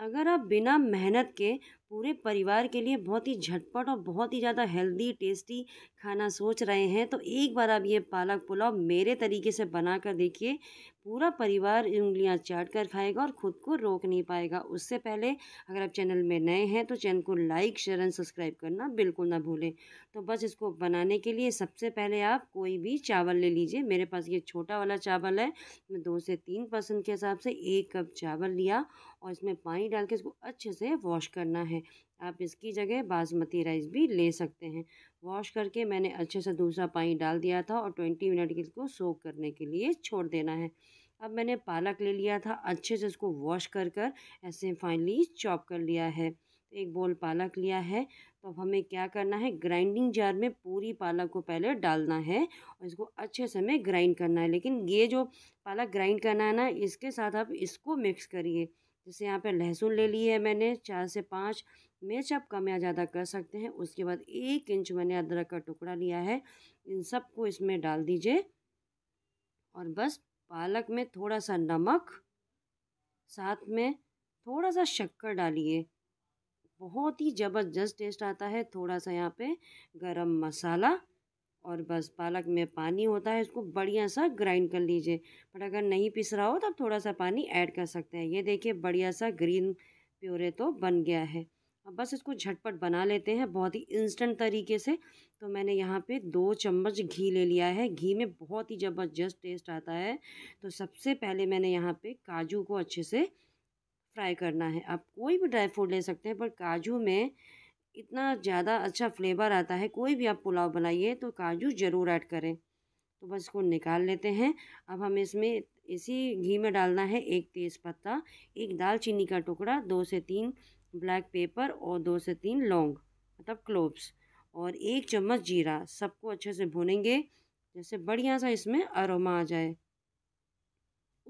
अगर आप बिना मेहनत के पूरे परिवार के लिए बहुत ही झटपट और बहुत ही ज़्यादा हेल्दी टेस्टी खाना सोच रहे हैं तो एक बार आप ये पालक पुलाव मेरे तरीके से बना कर देखिए पूरा परिवार उंगलियां चाट कर खाएगा और ख़ुद को रोक नहीं पाएगा उससे पहले अगर आप चैनल में नए हैं तो चैनल को लाइक शेयर एंड सब्सक्राइब करना बिल्कुल ना भूलें तो बस इसको बनाने के लिए सबसे पहले आप कोई भी चावल ले लीजिए मेरे पास ये छोटा वाला चावल है मैं दो से तीन परसेंट के हिसाब से एक कप चावल लिया और इसमें पानी डाल के इसको अच्छे से वॉश करना है है आप इसकी जगह बासमती राइस भी ले सकते हैं वॉश करके मैंने अच्छे से दूसरा पानी डाल दिया था और ट्वेंटी मिनट के इसको सोख करने के लिए छोड़ देना है अब मैंने पालक ले लिया था अच्छे से इसको वॉश कर कर ऐसे फाइनली चॉप कर लिया है एक बोल पालक लिया है तो अब हमें क्या करना है ग्राइंडिंग जार में पूरी पालक को पहले डालना है और इसको अच्छे से हमें ग्राइंड करना है लेकिन ये जो पालक ग्राइंड करना है ना इसके साथ आप इसको मिक्स करिए जैसे यहाँ पे लहसुन ले ली है मैंने चार से पाँच मिर्च आप कम या ज़्यादा कर सकते हैं उसके बाद एक इंच मैंने अदरक का टुकड़ा लिया है इन सबको इसमें डाल दीजिए और बस पालक में थोड़ा सा नमक साथ में थोड़ा सा शक्कर डालिए बहुत ही ज़बरदस्त टेस्ट आता है थोड़ा सा यहाँ पे गरम मसाला और बस पालक में पानी होता है इसको बढ़िया सा ग्राइंड कर लीजिए बट अगर नहीं पिस रहा हो तो आप थोड़ा सा पानी ऐड कर सकते हैं ये देखिए बढ़िया सा ग्रीन प्योरे तो बन गया है अब बस इसको झटपट बना लेते हैं बहुत ही इंस्टेंट तरीके से तो मैंने यहाँ पे दो चम्मच घी ले लिया है घी में बहुत ही ज़बरदस्त टेस्ट आता है तो सबसे पहले मैंने यहाँ पर काजू को अच्छे से फ्राई करना है आप कोई भी ड्राई फ्रूट ले सकते हैं पर काजू में इतना ज़्यादा अच्छा फ्लेवर आता है कोई भी आप पुलाव बनाइए तो काजू ज़रूर ऐड करें तो बस इसको निकाल लेते हैं अब हम इसमें इसी घी में डालना है एक तेज़पत्ता एक दालचीनी का टुकड़ा दो से तीन ब्लैक पेपर और दो से तीन लौंग मतलब क्लोव्स और एक चम्मच जीरा सबको अच्छे से भुनेंगे जैसे बढ़िया सा इसमें अरोमा आ जाए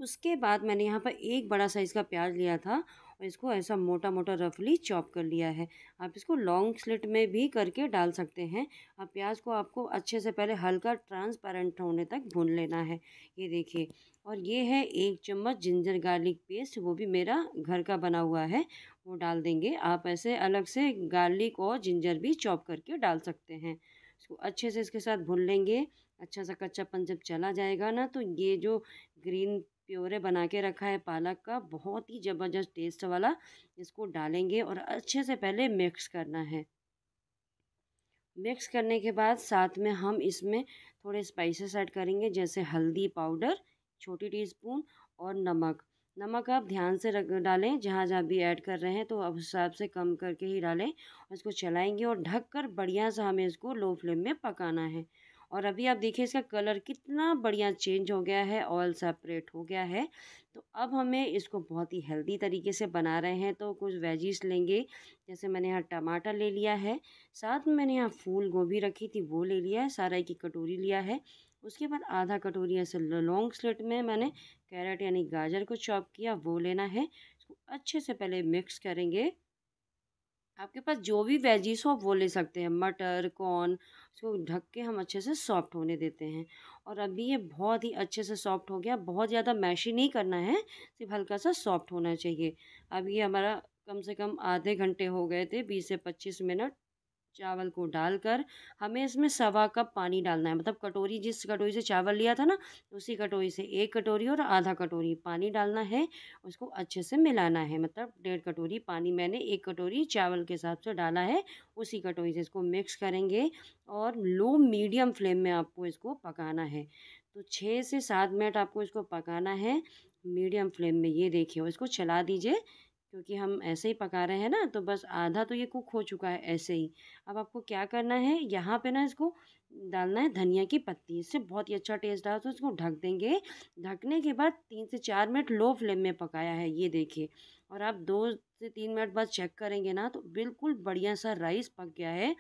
उसके बाद मैंने यहाँ पर एक बड़ा साइज़ का प्याज लिया था और इसको ऐसा मोटा मोटा रफली चॉप कर लिया है आप इसको लॉन्ग स्लिट में भी करके डाल सकते हैं अब प्याज को आपको अच्छे से पहले हल्का ट्रांसपेरेंट होने तक भून लेना है ये देखिए और ये है एक चम्मच जिंजर गार्लिक पेस्ट वो भी मेरा घर का बना हुआ है वो डाल देंगे आप ऐसे अलग से गार्लिक और जिंजर भी चॉप करके डाल सकते हैं इसको अच्छे से इसके साथ भून लेंगे अच्छा सा कच्चापन जब चला जाएगा ना तो ये जो ग्रीन प्योरे बना के रखा है पालक का बहुत ही ज़बरदस्त टेस्ट वाला इसको डालेंगे और अच्छे से पहले मिक्स करना है मिक्स करने के बाद साथ में हम इसमें थोड़े स्पाइसेस ऐड करेंगे जैसे हल्दी पाउडर छोटी टीस्पून और नमक नमक आप ध्यान से रख डालें जहाँ जहाँ भी ऐड कर रहे हैं तो अब हिसाब से कम करके ही डालें इसको चलाएंगे और ढक कर बढ़िया सा हमें इसको लो फ्लेम में पकाना है और अभी आप देखिए इसका कलर कितना बढ़िया चेंज हो गया है ऑयल सेपरेट हो गया है तो अब हमें इसको बहुत ही हेल्दी तरीके से बना रहे हैं तो कुछ वेजिस लेंगे जैसे मैंने यहाँ टमाटर ले लिया है साथ में मैंने यहाँ फूल गोभी रखी थी वो ले लिया है सारा एक कटोरी लिया है उसके बाद आधा कटोरी ऐसे लॉन्ग स्लिट में मैंने कैरेट यानी गाजर को चॉप किया वो लेना है इसको अच्छे से पहले मिक्स करेंगे आपके पास जो भी वेजीज हो वो ले सकते हैं मटर कॉर्न उसको ढक के हम अच्छे से सॉफ्ट होने देते हैं और अभी ये बहुत ही अच्छे से सॉफ्ट हो गया बहुत ज़्यादा मैशी नहीं करना है सिर्फ हल्का सा सॉफ्ट होना चाहिए अब ये हमारा कम से कम आधे घंटे हो गए थे बीस से पच्चीस मिनट चावल को डालकर हमें इसमें सवा कप पानी डालना है मतलब कटोरी जिस कटोरी से चावल लिया था ना उसी कटोरी से एक कटोरी और आधा कटोरी पानी डालना है उसको अच्छे से मिलाना है मतलब डेढ़ कटोरी पानी मैंने एक कटोरी चावल के हिसाब से डाला है उसी कटोरी से इसको मिक्स करेंगे और लो मीडियम फ्लेम में आपको इसको पकाना है तो छः से सात मिनट आपको इसको पकाना है मीडियम फ्लेम में ये देखिए इसको चला दीजिए क्योंकि हम ऐसे ही पका रहे हैं ना तो बस आधा तो ये कुक हो चुका है ऐसे ही अब आपको क्या करना है यहाँ पे ना इसको डालना है धनिया की पत्ती इससे बहुत ही अच्छा टेस्ट आता है तो इसको ढक देंगे ढकने के बाद तीन से चार मिनट लो फ्लेम में पकाया है ये देखिए और आप दो से तीन मिनट बाद चेक करेंगे ना तो बिल्कुल बढ़िया सा राइस पक गया है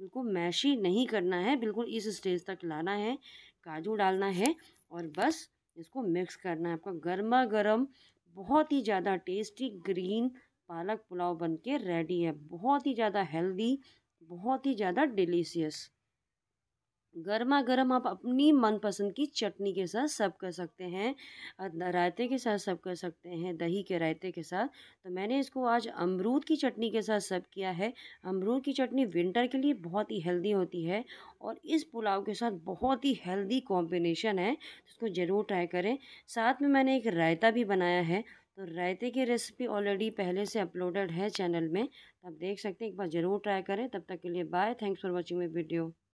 बिल्कुल मैशी नहीं करना है बिल्कुल इस स्टेज तक लाना है काजू डालना है और बस इसको मिक्स करना है आपका गर्मा गर्म बहुत ही ज़्यादा टेस्टी ग्रीन पालक पुलाव बन के रेडी है बहुत ही ज़्यादा हेल्दी बहुत ही ज़्यादा डिलीशियस गर्मा गर्म आप अपनी मनपसंद की चटनी के साथ सब कर सकते हैं रायते के साथ सब कर सकते हैं दही के रायते के साथ तो मैंने इसको आज अमरूद की चटनी के साथ सब किया है अमरूद की चटनी विंटर के लिए बहुत ही हेल्दी होती है और इस पुलाव के साथ बहुत ही हेल्दी कॉम्बिनेशन है तो इसको ज़रूर ट्राई करें साथ में मैंने एक रायता भी बनाया है तो रायते की रेसिपी ऑलरेडी पहले से अपलोडेड है चैनल में तो आप देख सकते हैं एक बार ज़रूर ट्राई करें तब तक के लिए bye thanks for watching my video